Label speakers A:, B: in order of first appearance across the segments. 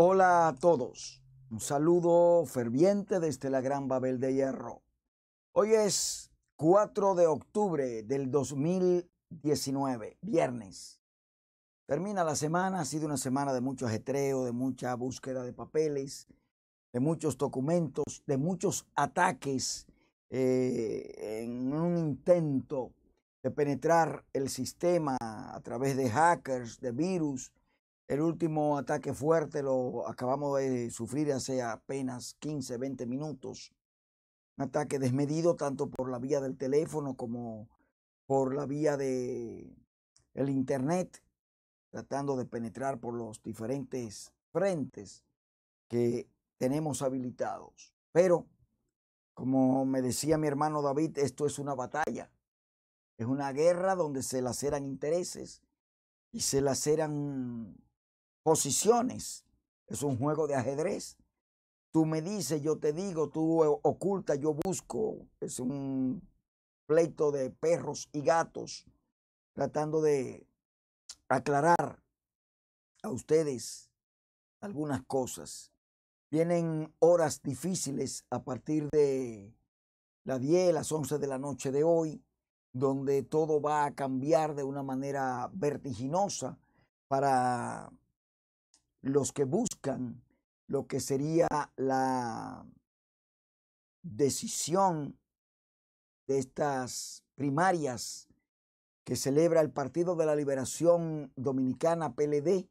A: Hola a todos. Un saludo ferviente desde la Gran Babel de Hierro. Hoy es 4 de octubre del 2019, viernes. Termina la semana, ha sido una semana de mucho ajetreo, de mucha búsqueda de papeles, de muchos documentos, de muchos ataques eh, en un intento de penetrar el sistema a través de hackers, de virus, el último ataque fuerte lo acabamos de sufrir hace apenas 15, 20 minutos. Un ataque desmedido tanto por la vía del teléfono como por la vía de el internet, tratando de penetrar por los diferentes frentes que tenemos habilitados. Pero, como me decía mi hermano David, esto es una batalla. Es una guerra donde se laceran intereses y se laceran posiciones. Es un juego de ajedrez. Tú me dices, yo te digo, tú eh, ocultas, yo busco. Es un pleito de perros y gatos tratando de aclarar a ustedes algunas cosas. Vienen horas difíciles a partir de las 10, las 11 de la noche de hoy, donde todo va a cambiar de una manera vertiginosa para los que buscan lo que sería la decisión de estas primarias que celebra el Partido de la Liberación Dominicana PLD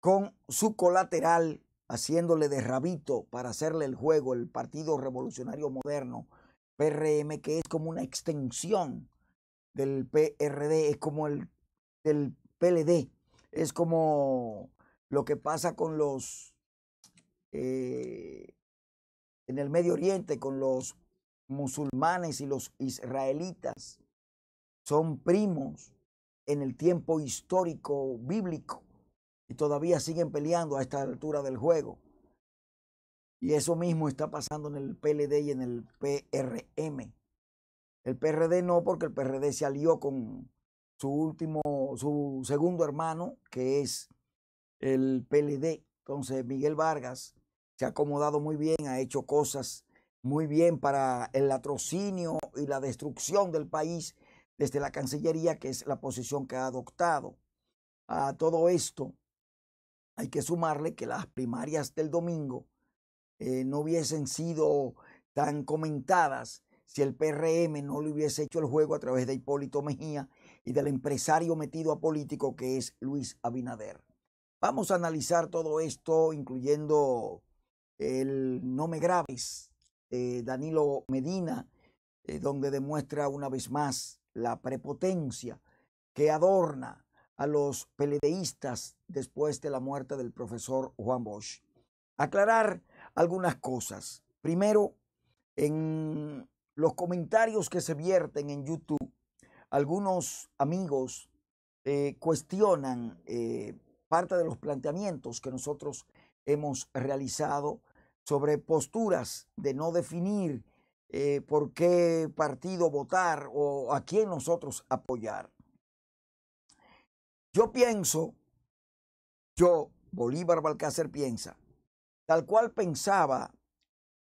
A: con su colateral haciéndole de rabito para hacerle el juego el Partido Revolucionario Moderno PRM que es como una extensión del PRD, es como el del PLD, es como lo que pasa con los, eh, en el Medio Oriente, con los musulmanes y los israelitas, son primos en el tiempo histórico bíblico y todavía siguen peleando a esta altura del juego. Y eso mismo está pasando en el PLD y en el PRM. El PRD no, porque el PRD se alió con su último, su segundo hermano, que es el PLD. Entonces, Miguel Vargas se ha acomodado muy bien, ha hecho cosas muy bien para el latrocinio y la destrucción del país desde la Cancillería, que es la posición que ha adoptado. A todo esto hay que sumarle que las primarias del domingo eh, no hubiesen sido tan comentadas si el PRM no le hubiese hecho el juego a través de Hipólito Mejía y del empresario metido a político que es Luis Abinader. Vamos a analizar todo esto, incluyendo el No me graves, Danilo Medina, eh, donde demuestra una vez más la prepotencia que adorna a los peledeístas después de la muerte del profesor Juan Bosch. Aclarar algunas cosas. Primero, en los comentarios que se vierten en YouTube, algunos amigos eh, cuestionan eh, parte de los planteamientos que nosotros hemos realizado sobre posturas de no definir eh, por qué partido votar o a quién nosotros apoyar. Yo pienso, yo, Bolívar Balcácer piensa, tal cual pensaba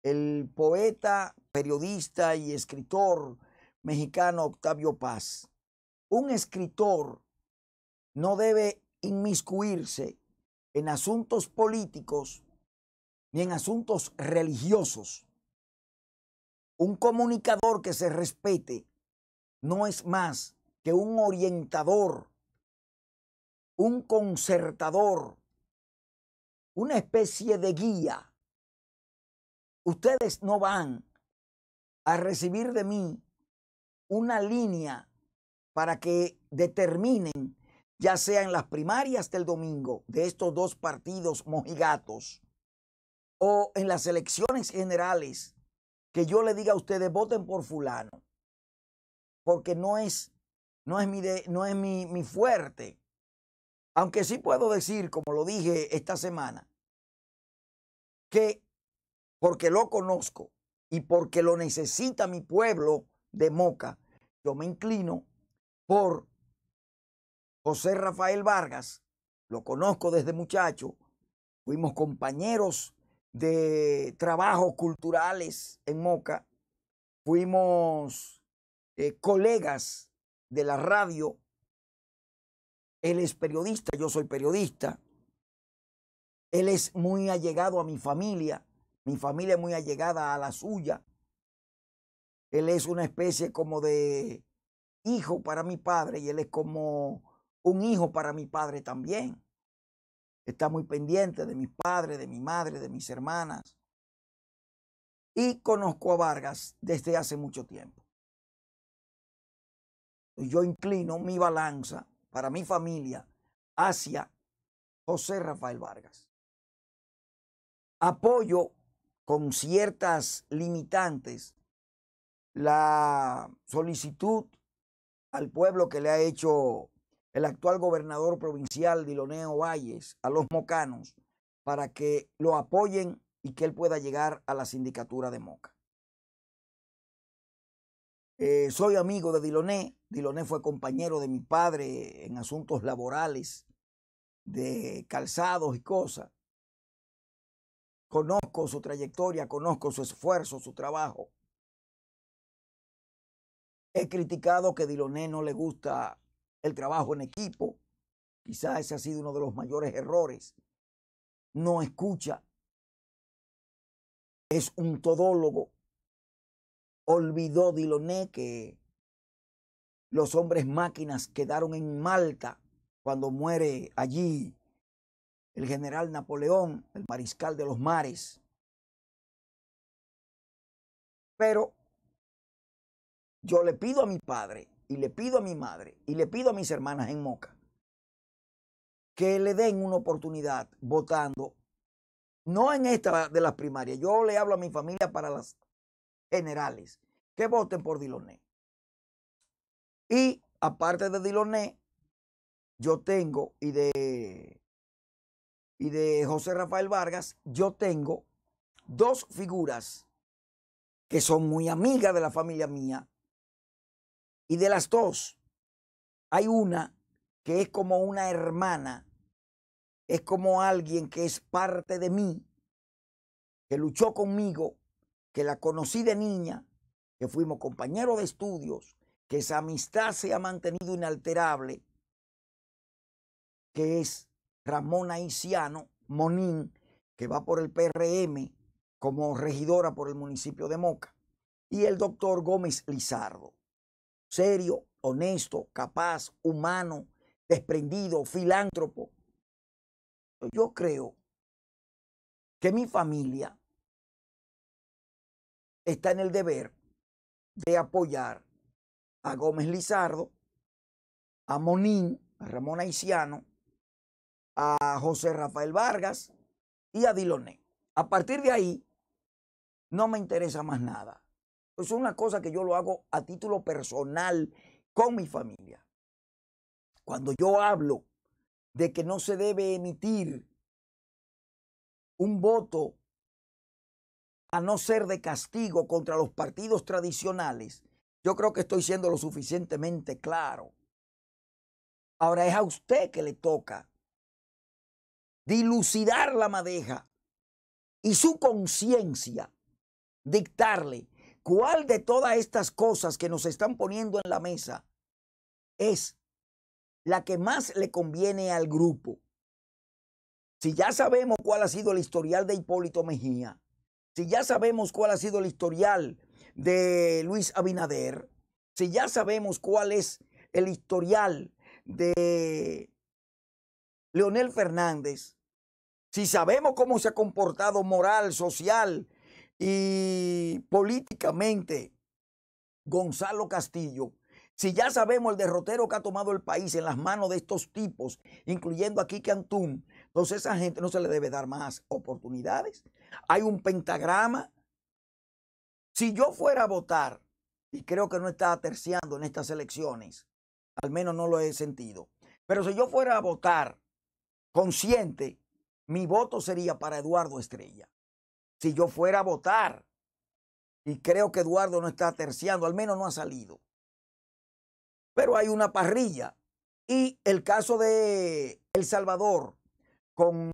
A: el poeta, periodista y escritor mexicano Octavio Paz. Un escritor no debe inmiscuirse en asuntos políticos ni en asuntos religiosos. Un comunicador que se respete no es más que un orientador, un concertador, una especie de guía. Ustedes no van a recibir de mí una línea para que determinen ya sea en las primarias del domingo de estos dos partidos mojigatos o en las elecciones generales, que yo le diga a ustedes voten por fulano, porque no es, no es, mi, no es mi fuerte. Aunque sí puedo decir, como lo dije esta semana, que porque lo conozco y porque lo necesita mi pueblo de Moca, yo me inclino por José Rafael Vargas, lo conozco desde muchacho, fuimos compañeros de trabajos culturales en Moca, fuimos eh, colegas de la radio, él es periodista, yo soy periodista, él es muy allegado a mi familia, mi familia es muy allegada a la suya, él es una especie como de hijo para mi padre y él es como un hijo para mi padre también. Está muy pendiente de mis padres, de mi madre, de mis hermanas. Y conozco a Vargas desde hace mucho tiempo. Yo inclino mi balanza para mi familia hacia José Rafael Vargas. Apoyo con ciertas limitantes la solicitud al pueblo que le ha hecho el actual gobernador provincial Diloné Valles a los mocanos para que lo apoyen y que él pueda llegar a la sindicatura de Moca. Eh, soy amigo de Diloné. Diloné fue compañero de mi padre en asuntos laborales, de calzados y cosas. Conozco su trayectoria, conozco su esfuerzo, su trabajo. He criticado que Diloné no le gusta el trabajo en equipo. Quizás ese ha sido uno de los mayores errores. No escucha. Es un todólogo. Olvidó Diloné que los hombres máquinas quedaron en Malta cuando muere allí el general Napoleón, el mariscal de los mares. Pero yo le pido a mi padre y le pido a mi madre y le pido a mis hermanas en Moca que le den una oportunidad votando, no en esta de las primarias, yo le hablo a mi familia para las generales, que voten por Diloné. Y aparte de Diloné, yo tengo, y de, y de José Rafael Vargas, yo tengo dos figuras que son muy amigas de la familia mía, y de las dos, hay una que es como una hermana, es como alguien que es parte de mí, que luchó conmigo, que la conocí de niña, que fuimos compañeros de estudios, que esa amistad se ha mantenido inalterable, que es Ramón Aiciano Monín, que va por el PRM como regidora por el municipio de Moca, y el doctor Gómez Lizardo serio, honesto, capaz, humano, desprendido, filántropo. Yo creo que mi familia está en el deber de apoyar a Gómez Lizardo, a Monín, a Ramón Aiciano, a José Rafael Vargas y a Diloné. A partir de ahí, no me interesa más nada. Es una cosa que yo lo hago a título personal con mi familia. Cuando yo hablo de que no se debe emitir un voto a no ser de castigo contra los partidos tradicionales, yo creo que estoy siendo lo suficientemente claro. Ahora es a usted que le toca dilucidar la madeja y su conciencia dictarle ¿Cuál de todas estas cosas que nos están poniendo en la mesa es la que más le conviene al grupo? Si ya sabemos cuál ha sido el historial de Hipólito Mejía, si ya sabemos cuál ha sido el historial de Luis Abinader, si ya sabemos cuál es el historial de Leonel Fernández, si sabemos cómo se ha comportado moral, social, y políticamente Gonzalo Castillo, si ya sabemos el derrotero que ha tomado el país en las manos de estos tipos, incluyendo a Kike Antún, entonces a esa gente no se le debe dar más oportunidades. Hay un pentagrama. Si yo fuera a votar, y creo que no está terciando en estas elecciones, al menos no lo he sentido, pero si yo fuera a votar consciente, mi voto sería para Eduardo Estrella si yo fuera a votar. Y creo que Eduardo no está terciando, al menos no ha salido. Pero hay una parrilla. Y el caso de El Salvador con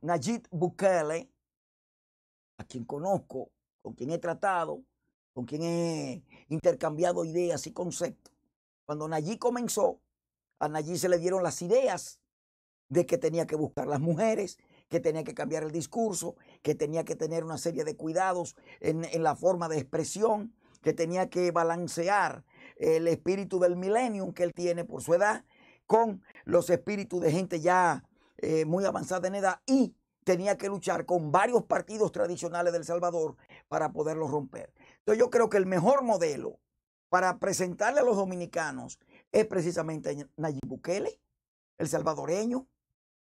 A: Nayib Bukele, a quien conozco, con quien he tratado, con quien he intercambiado ideas y conceptos. Cuando Nayib comenzó, a Nayib se le dieron las ideas de que tenía que buscar las mujeres, que tenía que cambiar el discurso, que tenía que tener una serie de cuidados en, la forma de expresión, que tenía que balancear el espíritu del millennium que él tiene por su edad con los espíritus de gente ya eh, muy avanzada en edad y tenía que luchar con varios partidos tradicionales del Salvador para poderlos romper. Entonces yo creo que el mejor modelo para presentarle a los dominicanos es precisamente Nayib Bukele, el salvadoreño,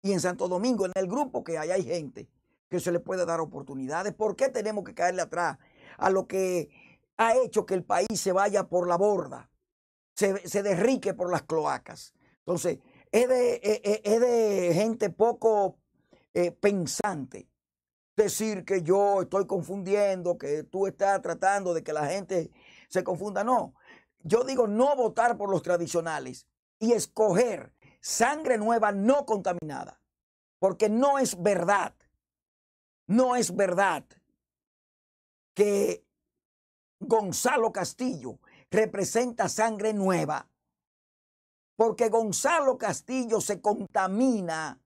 A: y en Santo Domingo, en el grupo que hay, hay gente que se le pueda dar oportunidades. ¿Por qué tenemos que caerle atrás a lo que ha hecho que el país se vaya por la borda, se, derrique por las cloacas? Entonces, es de, e, e, de gente poco eh, pensante decir que yo estoy confundiendo, que tú estás tratando de que la gente se confunda. No, yo digo no votar por los tradicionales y escoger sangre nueva no contaminada, porque no es verdad no es verdad que Gonzalo Castillo representa sangre nueva, porque Gonzalo Castillo se contamina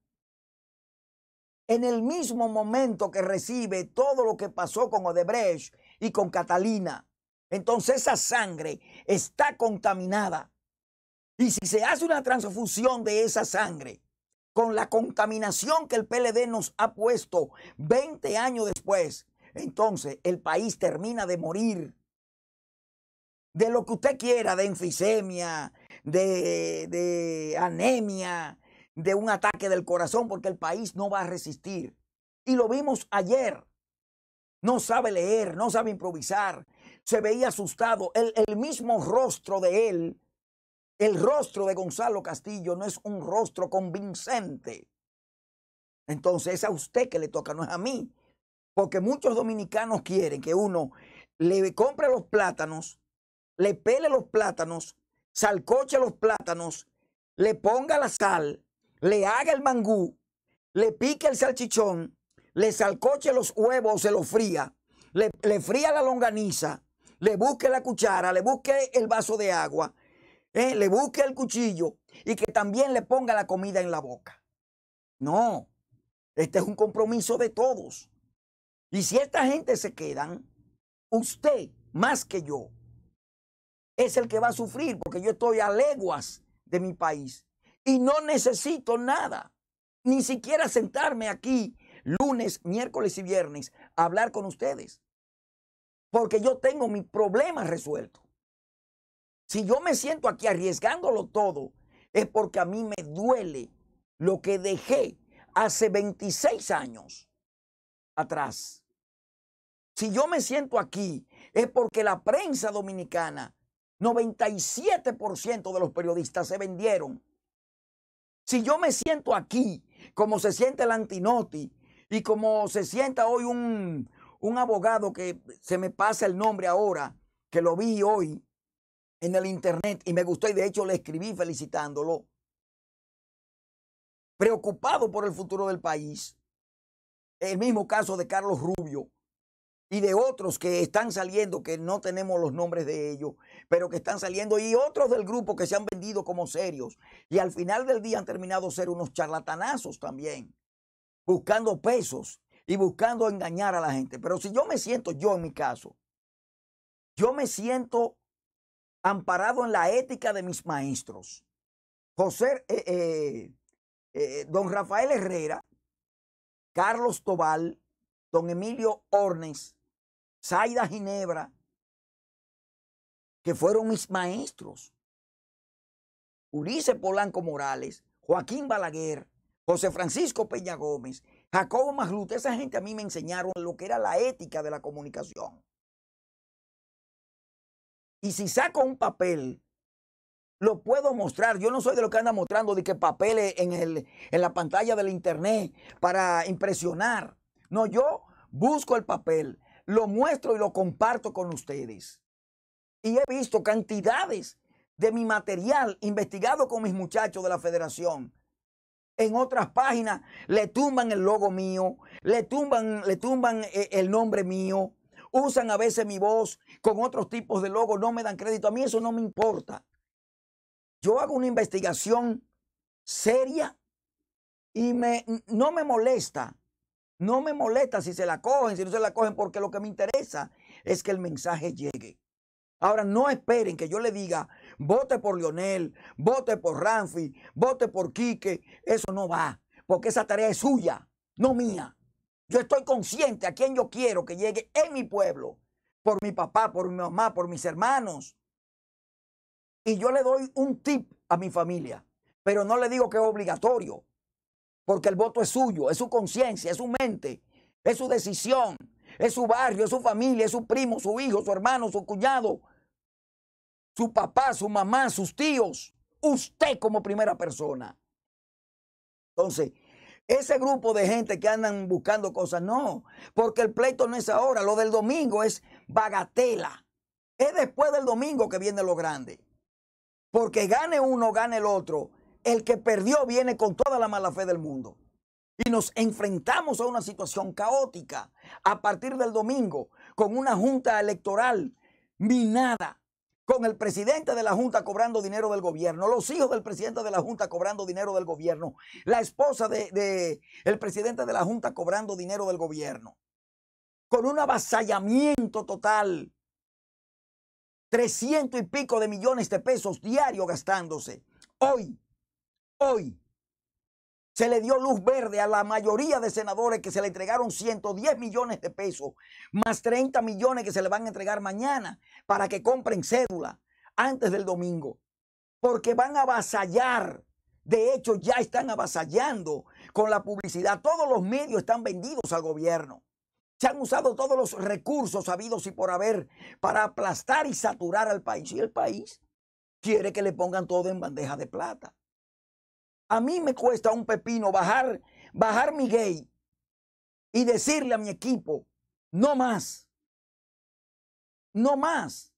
A: en el mismo momento que recibe todo lo que pasó con Odebrecht y con Catalina. Entonces esa sangre está contaminada. Y si se hace una transfusión de esa sangre con la contaminación que el PLD nos ha puesto 20 años después, entonces el país termina de morir de lo que usted quiera, de enfisemia, de, anemia, de un ataque del corazón, porque el país no va a resistir. Y lo vimos ayer. No sabe leer, no sabe improvisar. Se veía asustado. el mismo rostro de él el rostro de Gonzalo Castillo no es un rostro convincente. Entonces es a usted que le toca, no es a mí. Porque muchos dominicanos quieren que uno le compre los plátanos, le pele los plátanos, salcoche los plátanos, le ponga la sal, le haga el mangú, le pique el salchichón, le salcoche los huevos, se los fría, le, le fría la longaniza, le busque la cuchara, le busque el vaso de agua, ¿eh? le busque el cuchillo y que también le ponga la comida en la boca. No, este es un compromiso de todos. Y si esta gente se quedan, usted más que yo es el que va a sufrir porque yo estoy a leguas de mi país y no necesito nada, ni siquiera sentarme aquí lunes, miércoles y viernes a hablar con ustedes, porque yo tengo mis problemas resueltos. Si yo me siento aquí arriesgándolo todo, es porque a mí me duele lo que dejé hace 26 años atrás. Si yo me siento aquí, es porque la prensa dominicana, 97% de los periodistas se vendieron. Si yo me siento aquí, como se siente el antinoti y como se sienta hoy un, un abogado que se me pasa el nombre ahora, que lo vi hoy, en el internet y me gustó y de hecho le escribí felicitándolo. Preocupado por el futuro del país. El mismo caso de Carlos Rubio y de otros que están saliendo, que no tenemos los nombres de ellos, pero que están saliendo y otros del grupo que se han vendido como serios y al final del día han terminado ser unos charlatanazos también, buscando pesos y buscando engañar a la gente. Pero si yo me siento yo en mi caso, yo me siento amparado en la ética de mis maestros. José, eh, eh, eh, don Rafael Herrera, Carlos Tobal, don Emilio Ornes, Zaida Ginebra, que fueron mis maestros. Ulises Polanco Morales, Joaquín Balaguer, José Francisco Peña Gómez, Jacobo Maglute, esa gente a mí me enseñaron lo que era la ética de la comunicación. Y si saco un papel, lo puedo mostrar. Yo no soy de lo que anda mostrando de que papeles en, el, en la pantalla del internet para impresionar. No, yo busco el papel, lo muestro y lo comparto con ustedes. Y he visto cantidades de mi material investigado con mis muchachos de la federación. En otras páginas le tumban el logo mío, le tumban, le tumban eh, el nombre mío, usan a veces mi voz con otros tipos de logos, no me dan crédito. A mí eso no me importa. Yo hago una investigación seria y me, no me molesta. No me molesta si se la cogen, si no se la cogen, porque lo que me interesa es que el mensaje llegue. Ahora, no esperen que yo le diga, vote por Lionel, vote por Ramfi, vote por Quique. Eso no va, porque esa tarea es suya, no mía. Yo estoy consciente a quién yo quiero que llegue en mi pueblo, por mi papá, por mi mamá, por mis hermanos. Y yo le doy un tip a mi familia, pero no le digo que es obligatorio, porque el voto es suyo, es su conciencia, es su mente, es su decisión, es su barrio, es su familia, es su primo, su hijo, su hermano, su cuñado, su papá, su mamá, sus tíos, usted como primera persona. Entonces, ese grupo de gente que andan buscando cosas, no, porque el pleito no es ahora, lo del domingo es bagatela. Es después del domingo que viene lo grande. Porque gane uno, gane el otro. El que perdió viene con toda la mala fe del mundo. Y nos enfrentamos a una situación caótica a partir del domingo con una junta electoral minada, con el presidente de la Junta cobrando dinero del gobierno, los hijos del presidente de la Junta cobrando dinero del gobierno, la esposa del de, presidente de la Junta cobrando dinero del gobierno, con un avasallamiento total, 300 y pico de millones de pesos diarios gastándose. Hoy, hoy, se le dio luz verde a la mayoría de senadores que se le entregaron 110 millones de pesos, más 30 millones que se le van a entregar mañana para que compren cédula antes del domingo. Porque van a avasallar. De hecho, ya están avasallando con la publicidad. Todos los medios están vendidos al gobierno. Se han usado todos los recursos habidos y por haber para aplastar y saturar al país. Y el país quiere que le pongan todo en bandeja de plata. A mí me cuesta un pepino bajar, bajar mi gay y decirle a mi equipo, no más, no más,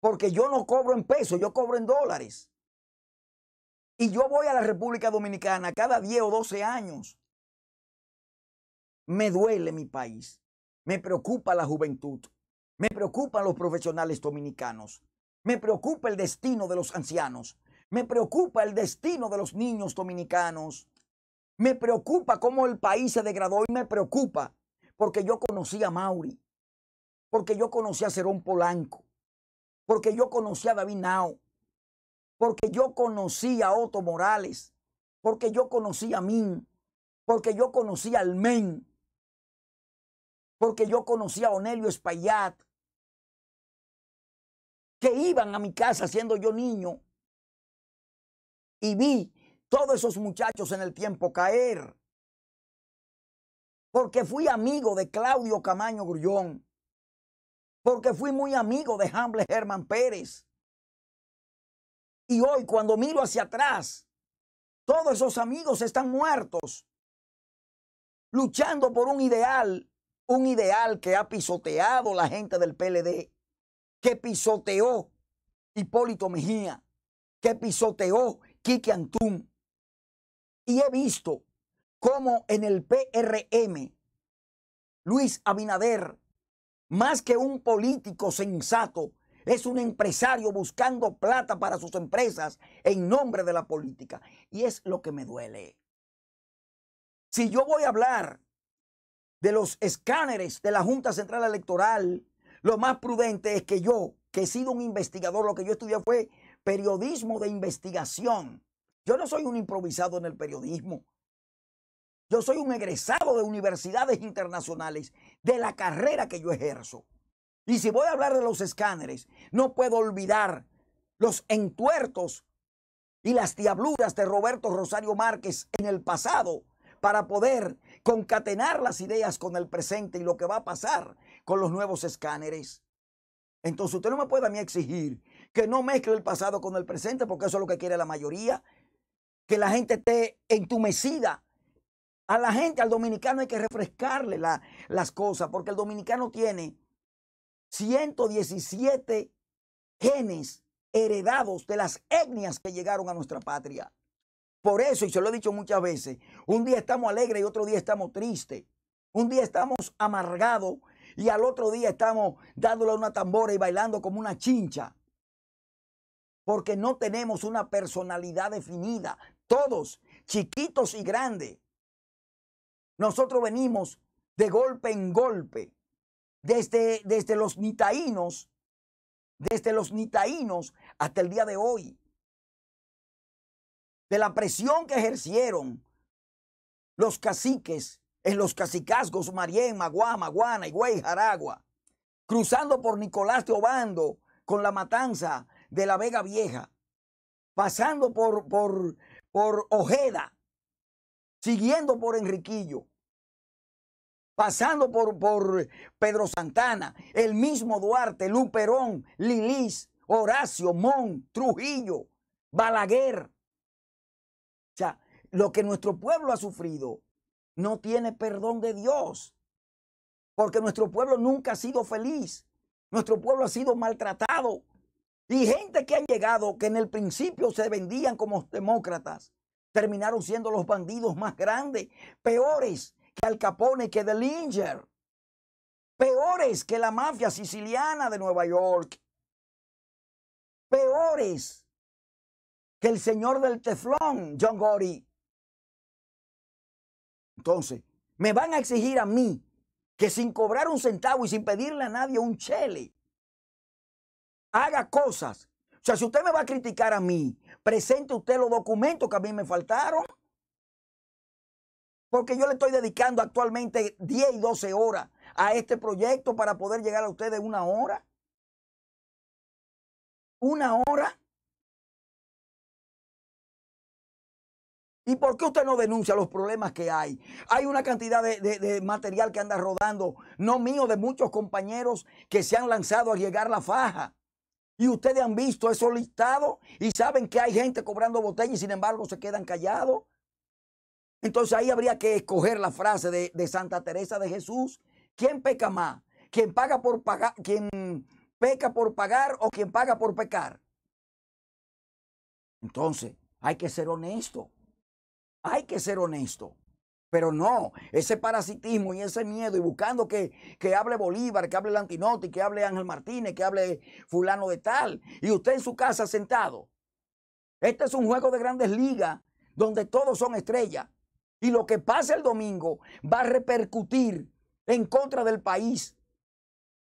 A: porque yo no cobro en pesos, yo cobro en dólares. Y yo voy a la República Dominicana cada 10 o 12 años. Me duele mi país, me preocupa la juventud, me preocupan los profesionales dominicanos, me preocupa el destino de los ancianos, me preocupa el destino de los niños dominicanos. Me preocupa cómo el país se degradó y me preocupa porque yo conocí a Mauri, porque yo conocí a Serón Polanco, porque yo conocí a David Nao, porque yo conocí a Otto Morales, porque yo conocí a Min, porque yo conocí al Men, porque yo conocí a Onelio Espaillat, que iban a mi casa siendo yo niño y vi todos esos muchachos en el tiempo caer. Porque fui amigo de Claudio Camaño Grullón. Porque fui muy amigo de Hamble Germán Pérez. Y hoy cuando miro hacia atrás, todos esos amigos están muertos. Luchando por un ideal, un ideal que ha pisoteado la gente del PLD, que pisoteó Hipólito Mejía, que pisoteó Kiki Antún. Y he visto cómo en el PRM, Luis Abinader, más que un político sensato, es un empresario buscando plata para sus empresas en nombre de la política. Y es lo que me duele. Si yo voy a hablar de los escáneres de la Junta Central Electoral, lo más prudente es que yo, que he sido un investigador, lo que yo estudié fue periodismo de investigación. Yo no soy un improvisado en el periodismo. Yo soy un egresado de universidades internacionales, de la carrera que yo ejerzo. Y si voy a hablar de los escáneres, no puedo olvidar los entuertos y las diabluras de Roberto Rosario Márquez en el pasado para poder concatenar las ideas con el presente y lo que va a pasar con los nuevos escáneres. Entonces usted no me puede a mí exigir que no mezcle el pasado con el presente, porque eso es lo que quiere la mayoría, que la gente esté entumecida. A la gente, al dominicano hay que refrescarle las cosas, porque el dominicano tiene 117 genes heredados de las etnias que llegaron a nuestra patria. Por eso, y se lo he dicho muchas veces, un día estamos alegres y otro día estamos tristes. Un día estamos amargados y al otro día estamos dándole una tambora y bailando como una chincha porque no tenemos una personalidad definida. Todos, chiquitos y grandes. Nosotros venimos de golpe en golpe. Desde, los nitaínos, desde los nitaínos hasta el día de hoy. De la presión que ejercieron los caciques en los cacicazgos Marién, Maguá, Maguana, Higüey, Jaragua, cruzando por Nicolás de Obando con la matanza de la Vega Vieja, pasando por, por, por Ojeda, siguiendo por Enriquillo, pasando por, por Pedro Santana, el mismo Duarte, Luperón, Lilís, Horacio, Mon, Trujillo, Balaguer. O sea, lo que nuestro pueblo ha sufrido no tiene perdón de Dios, porque nuestro pueblo nunca ha sido feliz, nuestro pueblo ha sido maltratado, y gente que han llegado, que en el principio se vendían como demócratas, terminaron siendo los bandidos más grandes, peores que Al Capone, que Linger, peores que la mafia siciliana de Nueva York, peores que el señor del teflón, John Gory. Entonces, me van a exigir a mí que sin cobrar un centavo y sin pedirle a nadie un chele, haga cosas. O sea, si usted me va a criticar a mí, presente usted los documentos que a mí me faltaron. Porque yo le estoy dedicando actualmente 10 y 12 horas a este proyecto para poder llegar a ustedes una hora. Una hora. ¿Y por qué usted no denuncia los problemas que hay? Hay una cantidad de, de, material que anda rodando, no mío, de muchos compañeros que se han lanzado a llegar la faja. Y ustedes han visto eso listado y saben que hay gente cobrando botellas y sin embargo se quedan callados. Entonces ahí habría que escoger la frase de, Santa Teresa de Jesús. ¿Quién peca más? ¿Quién paga por pagar? ¿Quién peca por pagar o quien paga por pecar? Entonces, hay que ser honesto. Hay que ser honesto. Pero no, ese parasitismo y ese miedo y buscando que, hable Bolívar, que hable Lantinotti, que hable Ángel Martínez, que hable fulano de tal, y usted en su casa sentado. Este es un juego de grandes ligas donde todos son estrellas. Y lo que pasa el domingo va a repercutir en contra del país.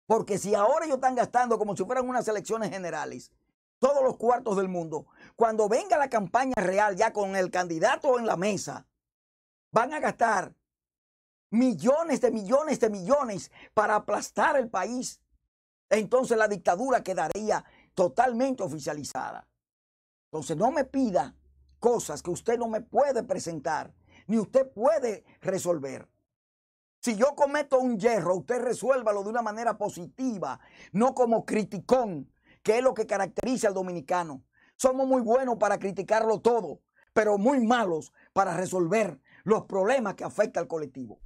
A: Porque si ahora ellos están gastando como si fueran unas elecciones generales, todos los cuartos del mundo, cuando venga la campaña real ya con el candidato en la mesa, van a gastar millones de millones de millones para aplastar el país, entonces la dictadura quedaría totalmente oficializada. Entonces no me pida cosas que usted no me puede presentar, ni usted puede resolver. Si yo cometo un hierro, usted resuélvalo de una manera positiva, no como criticón, que es lo que caracteriza al dominicano. Somos muy buenos para criticarlo todo, pero muy malos para resolver los problemas que afecta al colectivo.